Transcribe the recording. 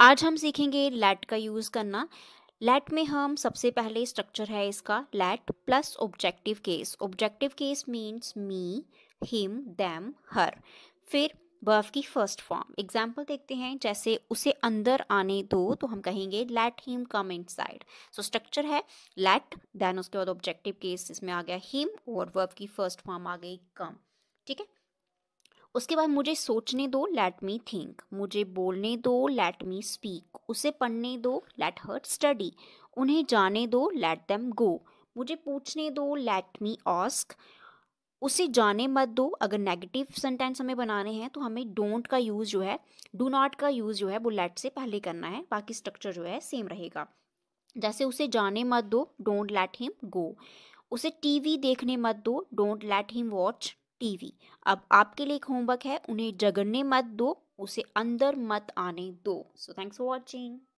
आज हम सीखेंगे लेट का यूज़ करना लेट में हम सबसे पहले स्ट्रक्चर है इसका let plus objective case objective case means me him them her फिर वर्ब की फर्स्ट फॉर्म एग्जाम्पल देखते हैं जैसे उसे अंदर आने दो तो हम कहेंगे let him come inside so structure है लेट देन उसके बाद ऑब्जेक्टिव केस इसमें आ गया हिम और वर्ब की फर्स्ट फॉर्म आ गई कम ठीक है उसके बाद मुझे सोचने दो लेट मी थिंक मुझे बोलने दो लेट मी स्पीक उसे पढ़ने दो लेट हर स्टडी उन्हें जाने दो लेट देम गो मुझे पूछने दो लेट मी ऑस्क उसे जाने मत दो अगर नेगेटिव सेंटेंस हमें बनाने हैं तो हमें डोंट का यूज़ जो है डू नॉट का यूज़ जो है वो लेट से पहले करना है बाकी स्ट्रक्चर जो है सेम रहेगा जैसे उसे जाने मत दो डोंट लेट हिम गो उसे टीवी देखने मत दो don't let him watch TV अब आपके लिए एक होमवर्क है उन्हें जगड़ने मत दो उसे अंदर मत आने दो सो थैंक्स फॉर वॉचिंग